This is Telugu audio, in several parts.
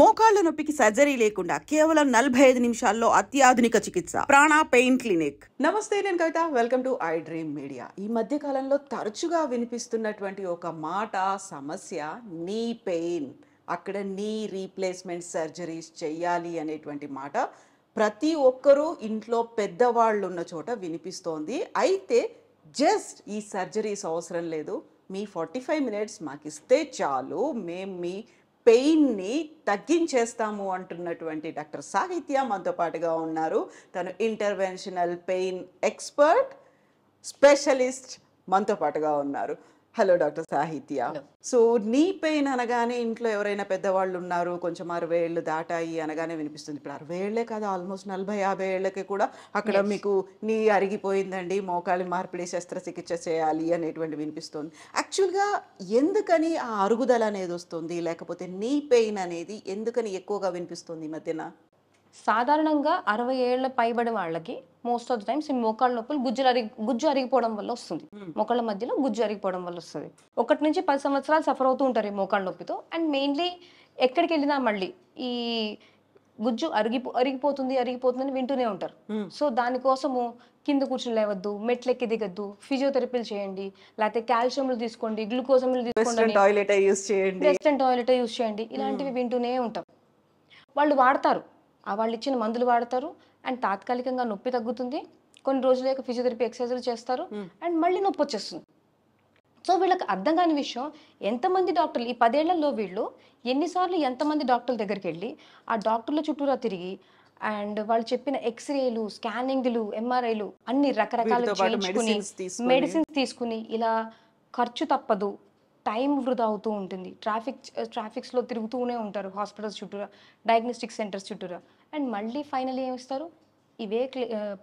మోకాళ్ల నొప్పికి సర్జరీ లేకుండా కేవలం నలభై ఐదు నిమిషాల్లో అత్యాధునిక చికిత్స ప్రాణ పెయిన్ క్లినిక్ నమస్తే నేను Kavitha welcome to I dream media ఈ మధ్య కాలంలో తరచుగా వినిపిస్తున్నటువంటి ఒక మాట సమస్య నీ పెయిన్ అక్కడ నీ రీప్లేస్మెంట్ సర్జరీస్ చేయాలి అనేటువంటి మాట ప్రతి ఒక్కరూ ఇంట్లో పెద్దవాళ్ళు ఉన్న చోట వినిపిస్తోంది అయితే జస్ట్ ఈ సర్జరీస్ అవసరం లేదు మీ ఫార్టీ ఫైవ్ మినిట్స్ మాకిస్తే చాలు మేము మీ పెయిన్ని తగ్గించేస్తాము అంటున్నటువంటి డాక్టర్ సాహిత్య మనతో పాటుగా ఉన్నారు తను ఇంటర్వెన్షనల్ పెయిన్ ఎక్స్పర్ట్ స్పెషలిస్ట్ మనతో పాటుగా ఉన్నారు హలో డాక్టర్ సాహిత్య సో నీ పెయిన్ అనగానే ఇంట్లో ఎవరైనా పెద్దవాళ్ళు ఉన్నారు కొంచెం అరవై ఏళ్ళు దాటాయి అనగానే వినిపిస్తుంది ఇప్పుడు అరవై ఏళ్లే కాదు ఆల్మోస్ట్ నలభై యాభై ఏళ్ళకి కూడా అక్కడ మీకు నీ అరిగిపోయిందండి మోకాలి మార్పిడి శస్త్రచికిత్స చేయాలి అనేటువంటి వినిపిస్తుంది యాక్చువల్గా ఎందుకని ఆ అరుగుదల అనేది వస్తుంది లేకపోతే నీ పెయిన్ అనేది ఎందుకని ఎక్కువగా వినిపిస్తుంది ఈ మధ్యన సాధారణంగా అరవై ఏళ్ళ పైబడి వాళ్ళకి మోస్ట్ ఆఫ్ ద టైమ్స్ ఈ మోకాళ్ళ నొప్పులు గుజ్జులు అరిగి గుజ్జు అరిగిపోవడం వల్ల వస్తుంది hmm. మొక్కళ్ళ మధ్యలో గుజ్జు అరిగిపోవడం వల్ల వస్తుంది ఒకటి నుంచి పది సంవత్సరాలు సఫర్ అవుతూ ఉంటారు ఈ మోకాళ్ళ నొప్పితో అండ్ మెయిన్లీ ఎక్కడికి వెళ్ళినా మళ్ళీ ఈ గుజ్జు అరిగి అరిగిపోతుంది అరిగిపోతుందని వింటూనే ఉంటారు hmm. సో దానికోసము కింద కూర్చుని లేవద్దు మెట్లెక్కి దిగద్దు ఫిజియోథెరపీలు చేయండి లేకపోతే కాల్షియంలు తీసుకోండి గ్లూకోజంలు తీసుకోండి టాయిలెట్ యూస్ చేయండి చేయండి ఇలాంటివి hmm. వింటూనే ఉంటాం వాళ్ళు వాడతారు వాళ్ళు ఇచ్చిన మందులు వాడతారు అండ్ తాత్కాలికంగా నొప్పి తగ్గుతుంది కొన్ని రోజులు యొక్క ఫిజియోథెరపీ ఎక్సర్సైజులు చేస్తారు అండ్ మళ్ళీ నొప్పి వచ్చేస్తుంది సో వీళ్ళకి అర్థం కాని విషయం ఎంతమంది డాక్టర్లు ఈ పదేళ్లలో వీళ్ళు ఎన్నిసార్లు ఎంతమంది డాక్టర్ల దగ్గరికి వెళ్ళి ఆ డాక్టర్ల చుట్టూరా తిరిగి అండ్ వాళ్ళు చెప్పిన ఎక్స్రేలు స్కానింగ్లు ఎంఆర్ఐలు అన్ని రకరకాలు చేయించుకుని మెడిసిన్స్ తీసుకుని ఇలా ఖర్చు తప్పదు టైం వృధా అవుతూ ఉంటుంది ట్రాఫిక్ ట్రాఫిక్స్లో తిరుగుతూనే ఉంటారు హాస్పిటల్స్ చుట్టూరా డయాగ్నోస్టిక్ సెంటర్స్ చుట్టూరా అండ్ మళ్ళీ ఫైనల్ ఏమిస్తారు ఇవే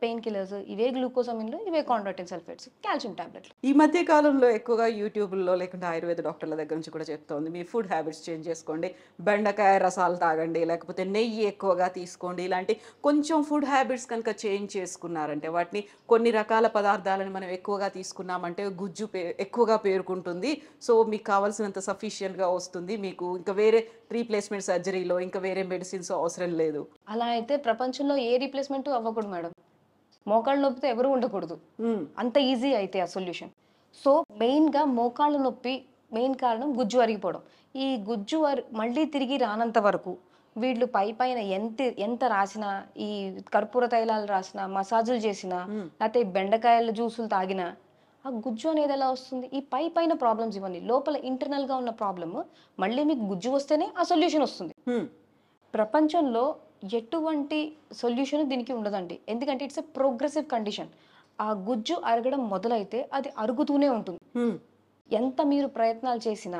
పెయిన్ కిల్లర్స్ ఇవే గ్లూకోజమిన్లు ఇవే కాండ్రాటిన్ సల్ఫేట్స్ కాల్షియం టాబ్లెట్లు ఈ మధ్య కాలంలో ఎక్కువగా యూట్యూబ్లో లేకుంటే ఆయుర్వేద డాక్టర్ల దగ్గర నుంచి కూడా చెప్తోంది మీ ఫుడ్ హ్యాబిట్స్ చేంజ్ చేసుకోండి బెండకాయ రసాలు తాగండి లేకపోతే నెయ్యి ఎక్కువగా తీసుకోండి ఇలాంటి కొంచెం ఫుడ్ హ్యాబిట్స్ కనుక చేంజ్ చేసుకున్నారంటే వాటిని కొన్ని రకాల పదార్థాలను మనం ఎక్కువగా తీసుకున్నామంటే గుజ్జు ఎక్కువగా పేరుకుంటుంది సో మీకు కావాల్సినంత సఫిషియంట్గా వస్తుంది మీకు ఇంకా వేరే రీప్లేస్మెంట్ సర్జరీలో ఇంకా వేరే మెడిసిన్స్ అవసరం లేదు అలా అయితే ప్రపంచంలో ఏ రీప్లేస్మెంట్ అవ్వ అవ్వకూడదు మేడం మోకాళ్ళ నొప్పితో ఎవరు ఉండకూడదు అంత ఈజీ అయితే ఆ సొల్యూషన్ సో మెయిన్గా మోకాళ్ళ నొప్పి మెయిన్ కారణం గుజ్జు అరిగిపోవడం ఈ గుజ్జు అరి మళ్ళీ తిరిగి రానంత వరకు వీళ్ళు పై పైన ఎంత ఎంత రాసినా ఈ కర్పూర తైలాలు రాసినా మసాజులు చేసినా లేకపోతే బెండకాయల జ్యూసులు తాగినా ఆ గుజ్జు అనేది ఎలా వస్తుంది ఈ పై పైన ప్రాబ్లమ్స్ ఇవన్నీ లోపల ఇంటర్నల్గా ఉన్న ప్రాబ్లమ్ మళ్ళీ మీకు గుజ్జు వస్తేనే ఆ సొల్యూషన్ వస్తుంది ప్రపంచంలో ఎటువంటి సొల్యూషన్ దీనికి ఉండదండి ఎందుకంటే ఇట్స్ ఎ ప్రోగ్రెసివ్ కండిషన్ ఆ గుజ్జు అరగడం మొదలైతే అది అరుగుతూనే ఉంటుంది ఎంత మీరు ప్రయత్నాలు చేసినా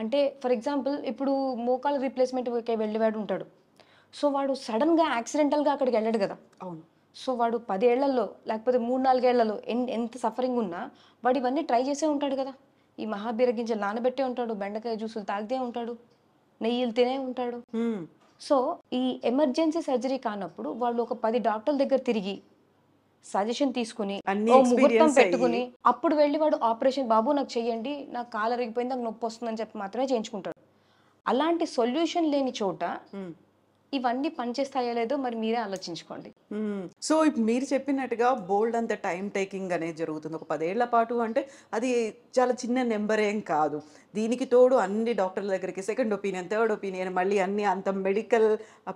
అంటే ఫర్ ఎగ్జాంపుల్ ఇప్పుడు మోకాల రీప్లేస్మెంట్ వెళ్ళేవాడు ఉంటాడు సో వాడు సడన్గా యాక్సిడెంటల్గా అక్కడికి వెళ్ళాడు కదా అవును సో వాడు పదేళ్లలో లేకపోతే మూడు నాలుగేళ్లలో ఎన్ ఎంత సఫరింగ్ ఉన్నా వాడు ఇవన్నీ ట్రై చేసే ఉంటాడు కదా ఈ మహాబీర గింజలు నానబెట్టే ఉంటాడు బెండకాయ జ్యూసులు తాగితే ఉంటాడు నెయ్యిలు తినే ఉంటాడు సో ఈ ఎమర్జెన్సీ సర్జరీ కానప్పుడు వాళ్ళు ఒక పది డాక్టర్ల దగ్గర తిరిగి సజెషన్ తీసుకుని ముహూర్తం పెట్టుకుని అప్పుడు వెళ్ళి వాడు ఆపరేషన్ బాబు నాకు చెయ్యండి నాకు కాలు అరిగిపోయింది నాకు నొప్పి వస్తుందని చెప్పి మాత్రమే చేయించుకుంటాడు అలాంటి సొల్యూషన్ లేని చోట ఇవన్నీ పనిచేస్తాయో లేదో మరి మీరే ఆలోచించుకోండి సో ఇప్పుడు మీరు చెప్పినట్టుగా బోల్డ్ అంత టైం టేకింగ్ అనేది జరుగుతుంది ఒక పదేళ్ల పాటు అంటే అది చాలా చిన్న నెంబర్ ఏం కాదు దీనికి తోడు అన్ని డాక్టర్ల దగ్గరికి సెకండ్ ఒపీనియన్ థర్డ్ ఒపీనియన్ మళ్ళీ అన్ని అంత మెడికల్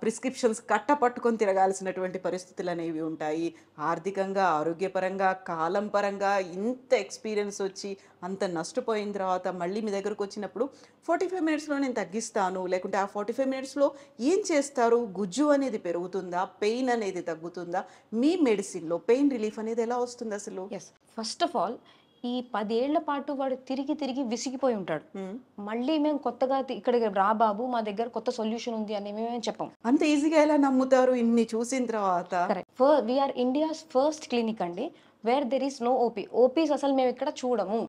ప్రిస్క్రిప్షన్స్ కట్ట పట్టుకొని తిరగాల్సినటువంటి పరిస్థితులు అనేవి ఉంటాయి ఆర్థికంగా ఆరోగ్యపరంగా కాలం పరంగా ఇంత ఎక్స్పీరియన్స్ వచ్చి అంత నష్టపోయిన తర్వాత మళ్ళీ మీ దగ్గరకు వచ్చినప్పుడు ఫార్టీ ఫైవ్ మినిట్స్లో నేను తగ్గిస్తాను లేకుంటే ఆ ఫార్టీ ఫైవ్ మినిట్స్లో ఏం చేస్తారు గుజ్జు అనేది పెరుగుతుందా పెయిన్ అనేది తగ్గుతుంది తగ్గుతుందా మీ మెడిసిన్లో పెయిన్ రిలీఫ్ అనేది ఎలా వస్తుంది అసలు ఫస్ట్ ఆఫ్ ఆల్ ఈ పదేళ్ల పాటు వాడు తిరిగి తిరిగి విసిగిపోయి ఉంటాడు hmm. మళ్ళీ మేము కొత్తగా రా రాబాబు మా దగ్గర కొత్త సొల్యూషన్ ఉంది అని మేము చెప్పాం అంత ఈజీగా ఎలా నమ్ముతారు ఇన్ని చూసిన తర్వాత వీఆర్ ఇండియాస్ ఫస్ట్ క్లినిక్ అండి where there is no OP OPs అసలు మేము ఇక్కడ చూడము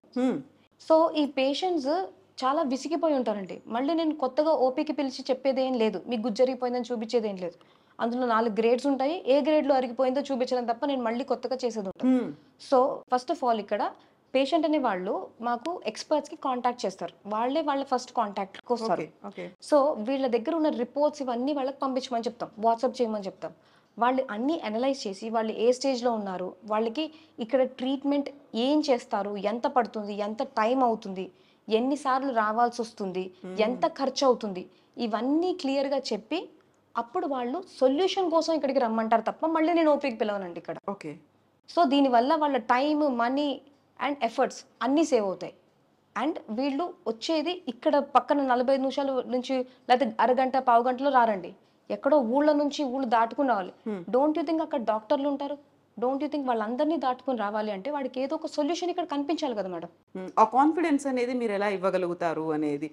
సో hmm. ఈ పేషెంట్స్ చాలా విసిగిపోయి ఉంటారండి మళ్ళీ నేను కొత్తగా ఓపీకి పిలిచి చెప్పేది ఏం లేదు మీకు గుజ్జరిగిపోయిందని చూపించేది ఏం లేదు అందులో నాలుగు గ్రేడ్స్ ఉంటాయి ఏ గ్రేడ్లో అరిగిపోయిందో చూపించడం తప్ప నేను మళ్ళీ కొత్తగా చేసేది ఉంటాను సో ఫస్ట్ ఆఫ్ ఆల్ ఇక్కడ పేషెంట్ అనే వాళ్ళు మాకు ఎక్స్పర్ట్స్ కి కాంటాక్ట్ చేస్తారు వాళ్ళే వాళ్ళ ఫస్ట్ కాంటాక్ట్ వస్తారు సో వీళ్ళ దగ్గర ఉన్న రిపోర్ట్స్ ఇవన్నీ వాళ్ళకి పంపించమని చెప్తాం వాట్సాప్ చేయమని చెప్తాం వాళ్ళు అన్ని అనలైజ్ చేసి వాళ్ళు ఏ స్టేజ్లో ఉన్నారు వాళ్ళకి ఇక్కడ ట్రీట్మెంట్ ఏం చేస్తారు ఎంత పడుతుంది ఎంత టైం అవుతుంది ఎన్నిసార్లు రావాల్సి వస్తుంది hmm. ఎంత ఖర్చు అవుతుంది ఇవన్నీ క్లియర్గా చెప్పి అప్పుడు వాళ్ళు సొల్యూషన్ కోసం ఇక్కడికి రమ్మంటారు తప్ప మళ్ళీ నేను ఓపిక పిలవనండి ఇక్కడ ఓకే సో దీనివల్ల వాళ్ళ టైం మనీ అండ్ ఎఫర్ట్స్ అన్నీ సేవ్ అవుతాయి అండ్ వీళ్ళు వచ్చేది ఇక్కడ పక్కన నలభై ఐదు నిమిషాల నుంచి లేకపోతే అరగంట పావు గంటలో రారండి ఎక్కడో ఊళ్ళ నుంచి ఊళ్ళు దాటుకున్న వాళ్ళు డోంట్ యూ థింక్ అక్కడ డాక్టర్లు ఉంటారు డోంట్ యూ థింక్ వాళ్ళందరినీ దాటుకొని రావాలి అంటే వాడికి ఏదో ఒక సొల్యూషన్ ఇక్కడ కనిపించాలి కదా మేడం hmm. ఆ కాన్ఫిడెన్స్ అనేది మీరు ఎలా ఇవ్వగలుగుతారు అనేది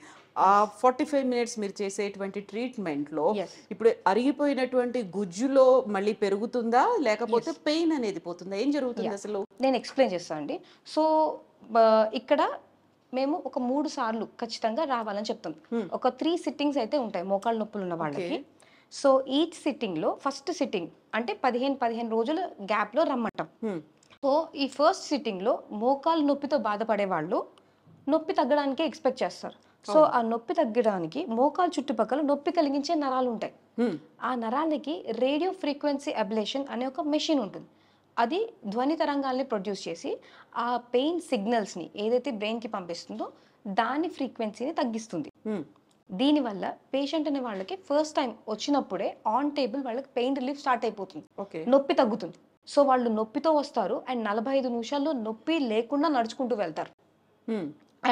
ఆ ఫార్టీ ఫైవ్ మినిట్స్ మీరు చేసేటువంటి ట్రీట్మెంట్లో ఇప్పుడు అరిగిపోయినటువంటి గుజ్జులో మళ్ళీ పెరుగుతుందా లేకపోతే పెయిన్ అనేది పోతుందా ఏం జరుగుతుంది అసలు నేను ఎక్స్ప్లెయిన్ చేస్తాను అండి సో ఇక్కడ మేము ఒక మూడు సార్లు ఖచ్చితంగా రావాలని చెప్తాం hmm. ఒక త్రీ సిట్టింగ్స్ అయితే ఉంటాయి మోకాళ్ళ నొప్పులు ఉన్న వాళ్ళకి సో ఈచ్ సిట్టింగ్లో ఫస్ట్ సిట్టింగ్ అంటే పదిహేను పదిహేను రోజుల గ్యాప్లో రమ్మటం hmm. సో ఈ ఫస్ట్ సిట్టింగ్లో మోకాలు నొప్పితో బాధపడే వాళ్ళు నొప్పి తగ్గడానికే ఎక్స్పెక్ట్ చేస్తారు సో ఆ నొప్పి తగ్గడానికి మోకాలు చుట్టుపక్కల నొప్పి కలిగించే నరాలు ఉంటాయి hmm. ఆ నరాలకి రేడియో ఫ్రీక్వెన్సీ అబ్లేషన్ అనే ఒక మెషిన్ ఉంటుంది అది ధ్వని తరంగాల్ని ప్రొడ్యూస్ చేసి ఆ పెయిన్ సిగ్నల్స్ని ఏదైతే బ్రెయిన్కి పంపిస్తుందో దాని ఫ్రీక్వెన్సీని తగ్గిస్తుంది hmm. దీనివల్ల పేషెంట్ అనే వాళ్ళకి ఫస్ట్ టైం వచ్చినప్పుడే ఆన్ టేబుల్ వాళ్ళకి పెయిన్ రిలీఫ్ స్టార్ట్ అయిపోతుంది నొప్పి తగ్గుతుంది సో వాళ్ళు నొప్పితో వస్తారు అండ్ నలభై ఐదు నిమిషాల్లో నొప్పి లేకుండా నడుచుకుంటూ వెళ్తారు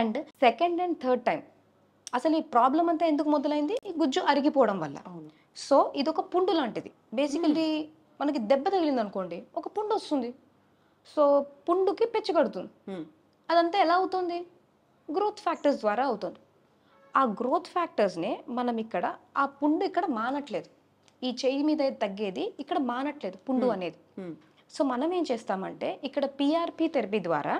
and second and third time అసలు ఈ ప్రాబ్లం అంతా ఎందుకు మొదలైంది ఈ గుజ్జు అరిగిపోవడం వల్ల సో ఇది ఒక పుండు లాంటిది బేసికలీ hmm. మనకి దెబ్బ తగిలింది అనుకోండి ఒక పుండు వస్తుంది సో పుండుకి పెచ్చగడుతుంది hmm. అదంతా ఎలా అవుతుంది గ్రోత్ ఫ్యాక్టర్స్ ద్వారా అవుతుంది ఆ గ్రోత్ ఫ్యాక్టర్స్నే మనం ఇక్కడ ఆ పుండు ఇక్కడ మానట్లేదు ఈ చెయ్యి మీద తగ్గేది ఇక్కడ మానట్లేదు పుండు అనేది సో మనం ఏం చేస్తామంటే ఇక్కడ పిఆర్పి థెరపీ ద్వారా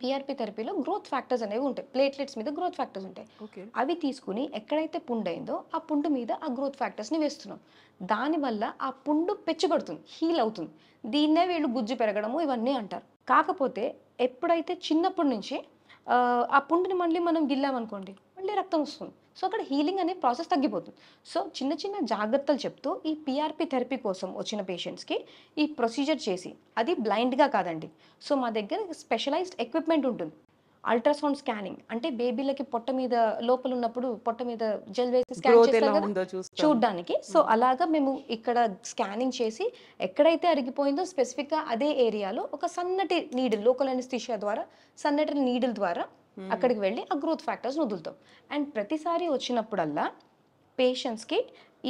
పిఆర్పి థెరపీలో గ్రోత్ ఫ్యాక్టర్స్ అనేవి ఉంటాయి ప్లేట్లెట్స్ మీద గ్రోత్ ఫ్యాక్టర్స్ ఉంటాయి అవి తీసుకుని ఎక్కడైతే పుండు అయిందో ఆ పుండు మీద ఆ గ్రోత్ ఫ్యాక్టర్స్ని వేస్తున్నాం దానివల్ల ఆ పుండు పెచ్చగొడుతుంది హీల్ అవుతుంది దీన్నే వీళ్ళు గుజ్జు పెరగడము ఇవన్నీ అంటారు కాకపోతే ఎప్పుడైతే చిన్నప్పటి నుంచి ఆ పుండుని మళ్ళీ మనం గిల్లామనుకోండి నుండి రక్తం వస్తుంది సో అక్కడ హీలింగ్ అనే ప్రాసెస్ తగ్గిపోతుంది సో చిన్న చిన్న జాగ్రత్తలు చెప్తూ ఈ పిఆర్పి థెరపీ కోసం వచ్చిన పేషెంట్స్కి ఈ ప్రొసీజర్ చేసి అది బ్లైండ్గా కాదండి సో మా దగ్గర స్పెషలైజ్డ్ ఎక్విప్మెంట్ ఉంటుంది అల్ట్రాసౌండ్ స్కానింగ్ అంటే బేబీలకి పొట్ట మీద లోపల ఉన్నప్పుడు పొట్ట మీద జెల్ వేసి స్కాన్ చేస్తారు చూడడానికి సో hmm. అలాగా మేము ఇక్కడ స్కానింగ్ చేసి ఎక్కడైతే అరిగిపోయిందో స్పెసిఫిక్గా అదే ఏరియాలో ఒక సన్నటి నీడిల్ లోకల్ అనిస్థిషియా ద్వారా సన్నటి నీడిల్ ద్వారా Hmm. అక్కడికి వెళ్ళి ఆ గ్రోత్ ఫ్యాక్టర్స్ని వదులుతాం అండ్ ప్రతిసారి వచ్చినప్పుడల్లా పేషెంట్స్కి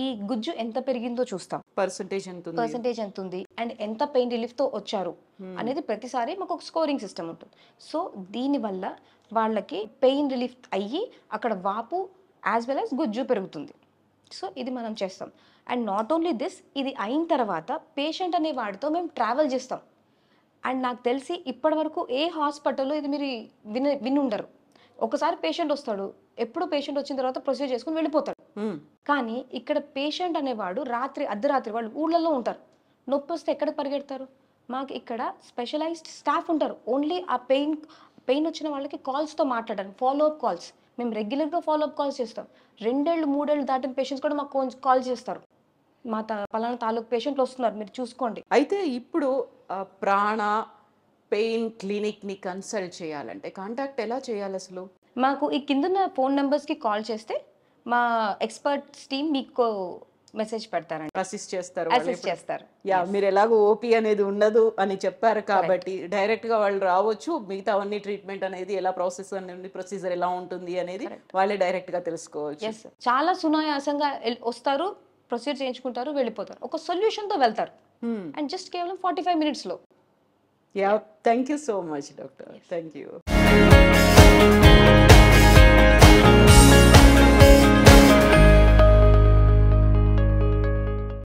ఈ గుజ్జు ఎంత పెరిగిందో చూస్తాం పర్సంటేజ్ ఎంత పర్సంటేజ్ ఎంత ఉంది అండ్ ఎంత పెయిన్ రిలీఫ్తో వచ్చారు hmm. అనేది ప్రతిసారి మాకు ఒక స్కోరింగ్ సిస్టమ్ ఉంటుంది సో దీనివల్ల వాళ్ళకి పెయిన్ రిలీఫ్ అయ్యి అక్కడ వాపు యాజ్ వెల్ యాజ్ గుజ్జు పెరుగుతుంది సో ఇది మనం చేస్తాం అండ్ నాట్ ఓన్లీ దిస్ ఇది అయిన తర్వాత పేషెంట్ అనే వాడితో మేము ట్రావెల్ చేస్తాం అండ్ నాకు తెలిసి ఇప్పటి వరకు ఏ హాస్పిటల్లో ఇది మీరు విని వినుండరు ఒకసారి పేషెంట్ వస్తాడు ఎప్పుడు పేషెంట్ వచ్చిన తర్వాత ప్రొసీజర్ చేసుకుని వెళ్ళిపోతాడు కానీ ఇక్కడ పేషెంట్ అనేవాడు రాత్రి అర్ధరాత్రి వాళ్ళు ఊళ్ళల్లో ఉంటారు నొప్పి వస్తే ఎక్కడ పరిగెడతారు మాకు ఇక్కడ స్పెషలైజ్డ్ స్టాఫ్ ఉంటారు ఓన్లీ ఆ పెయిన్ పెయిన్ వచ్చిన వాళ్ళకి కాల్స్తో మాట్లాడారు ఫాలో అప్ కాల్స్ మేము రెగ్యులర్గా ఫాలో అప్ కాల్స్ చేస్తాం రెండేళ్ళు మూడేళ్ళు దాటిన పేషెంట్స్ కూడా మాకు కాల్ చేస్తారు మా పలానా తాలూకు పేషెంట్లు వస్తున్నారు మీరు చూసుకోండి అయితే ఇప్పుడు ప్రాణ పెయిన్ క్లినిక్ని కన్సల్ట్ చేయాలంటే కాంటాక్ట్ ఎలా చేయాలి అసలు మాకు ఈ కింద ఫోన్ కి కాల్ చేస్తే మా ఎక్స్పర్ట్స్ టీమ్ మీకు మెసేజ్ పెడతారండి అసిస్ట్ చేస్తారు అసిస్ట్ చేస్తారు యా మీరు ఎలాగో ఓపీ అనేది ఉండదు అని చెప్పారు కాబట్టి డైరెక్ట్గా వాళ్ళు రావచ్చు మిగతా అన్ని ట్రీట్మెంట్ అనేది ఎలా ప్రాసెస్ అనేది ప్రొసీజర్ ఎలా ఉంటుంది అనేది వాళ్ళే డైరెక్ట్ గా తెలుసుకోవచ్చు చాలా సునాయాసంగా వస్తారు ప్రొసీజర్ చేయించుకుంటారు వెళ్ళిపోతారు ఒక సొల్యూషన్తో వెళ్తారు Hmm. and just give them 45 minutes low. Yeah, thank you so much, doctor. Thank you.